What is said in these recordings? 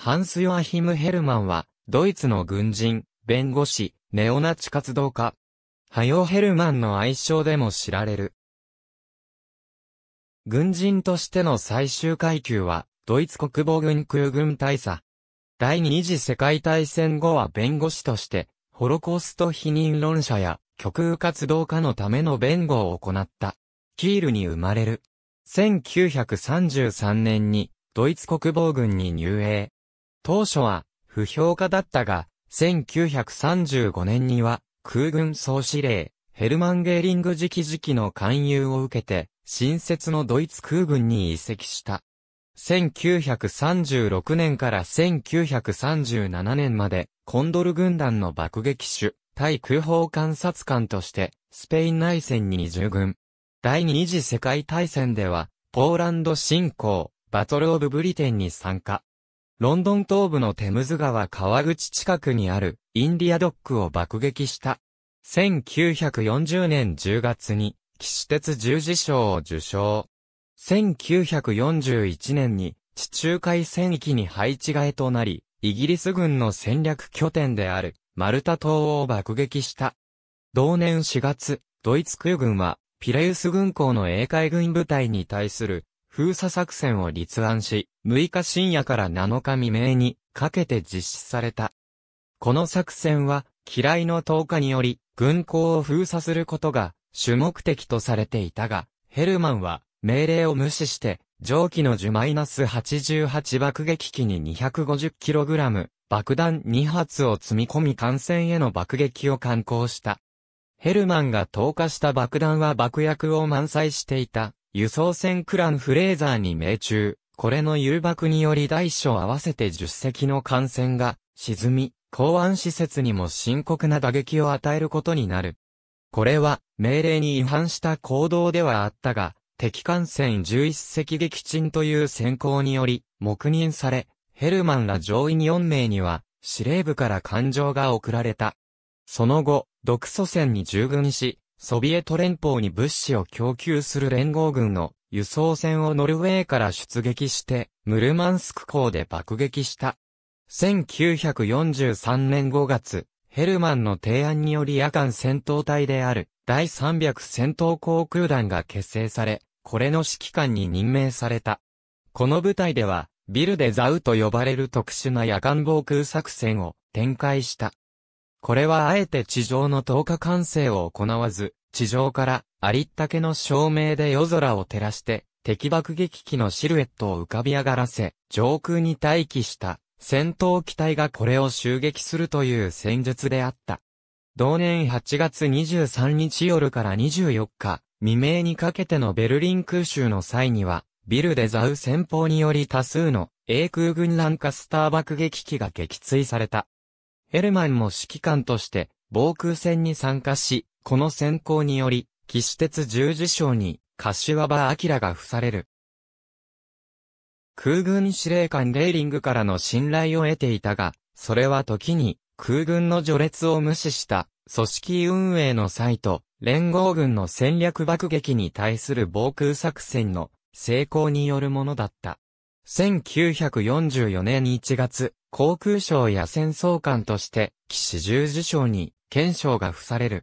ハンス・ヨアヒム・ヘルマンは、ドイツの軍人、弁護士、ネオナチ活動家。ハヨ・ヘルマンの愛称でも知られる。軍人としての最終階級は、ドイツ国防軍空軍大佐。第二次世界大戦後は弁護士として、ホロコースト否認論者や、極右活動家のための弁護を行った。キールに生まれる。1933年に、ドイツ国防軍に入営。当初は不評価だったが、1935年には空軍総司令、ヘルマン・ゲーリング時期時期の勧誘を受けて、新設のドイツ空軍に移籍した。1936年から1937年まで、コンドル軍団の爆撃手、対空砲観察官として、スペイン内戦に従軍。第二次世界大戦では、ポーランド侵攻、バトルオブブリテンに参加。ロンドン東部のテムズ川川口近くにあるインディアドックを爆撃した。1940年10月に騎士鉄十字章を受賞。1941年に地中海戦域に配置替えとなり、イギリス軍の戦略拠点であるマルタ島を爆撃した。同年4月、ドイツ空軍はピレウス軍港の英海軍部隊に対する封鎖作戦を立案し、6日深夜から7日未明にかけて実施された。この作戦は、機雷の投下により、軍港を封鎖することが主目的とされていたが、ヘルマンは命令を無視して、蒸気の樹 -88 爆撃機に 250kg 爆弾2発を積み込み艦船への爆撃を敢行した。ヘルマンが投下した爆弾は爆薬を満載していた輸送船クランフレーザーに命中、これの誘爆により大小合わせて10隻の艦船が沈み、港湾施設にも深刻な打撃を与えることになる。これは命令に違反した行動ではあったが、敵艦船11隻撃沈という先行により、黙認され、ヘルマンら上院4名には、司令部から艦上が送られた。その後、独祖船に従軍し、ソビエト連邦に物資を供給する連合軍の輸送船をノルウェーから出撃して、ムルマンスク港で爆撃した。1943年5月、ヘルマンの提案により夜間戦闘隊である第300戦闘航空団が結成され、これの指揮官に任命された。この部隊では、ビルデザウと呼ばれる特殊な夜間防空作戦を展開した。これはあえて地上の透過管制を行わず、地上からありったけの照明で夜空を照らして、敵爆撃機のシルエットを浮かび上がらせ、上空に待機した戦闘機体がこれを襲撃するという戦術であった。同年8月23日夜から24日、未明にかけてのベルリン空襲の際には、ビルデザウ戦法により多数の英空軍乱カスター爆撃機が撃墜された。エルマンも指揮官として防空戦に参加し、この戦功により、騎士鉄十字章に柏場明が付される。空軍司令官レーリングからの信頼を得ていたが、それは時に空軍の序列を無視した組織運営の際と連合軍の戦略爆撃に対する防空作戦の成功によるものだった。1944年1月、航空省や戦争官として、騎士十字章に、検章が付される。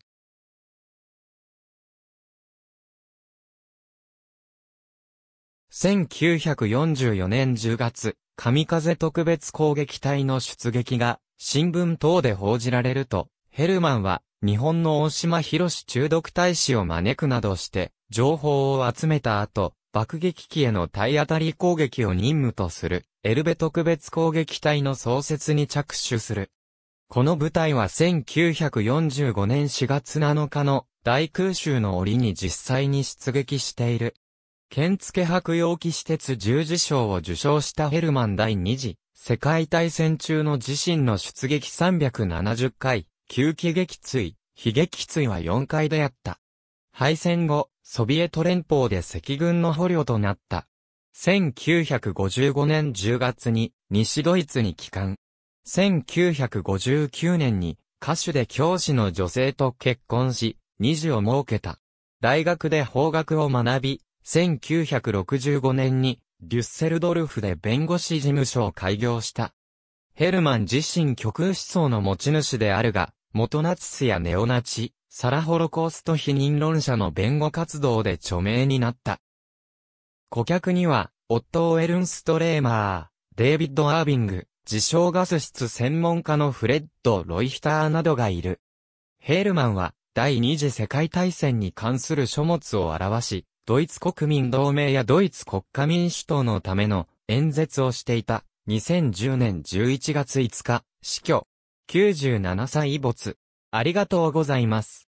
1944年10月、神風特別攻撃隊の出撃が、新聞等で報じられると、ヘルマンは、日本の大島博士中毒大使を招くなどして、情報を集めた後、爆撃機への体当たり攻撃を任務とする。エルベ特別攻撃隊の創設に着手する。この部隊は1945年4月7日の大空襲の折に実際に出撃している。剣付白陽騎士鉄十字章を受賞したヘルマン第二次世界大戦中の自身の出撃370回、急気撃墜、悲劇墜は4回であった。敗戦後、ソビエト連邦で赤軍の捕虜となった1955年10月に西ドイツに帰還。1959年に歌手で教師の女性と結婚し、二児を設けた。大学で法学を学び、1965年にデュッセルドルフで弁護士事務所を開業した。ヘルマン自身極右思想の持ち主であるが、元ナチスやネオナチ、サラホロコースト否認論者の弁護活動で著名になった。顧客には、オットー・エルンストレーマー、デイビッド・アービング、自称ガス室専門家のフレッド・ロイヒターなどがいる。ヘールマンは、第二次世界大戦に関する書物を表し、ドイツ国民同盟やドイツ国家民主党のための演説をしていた。2010年11月5日、死去。97歳没。ありがとうございます。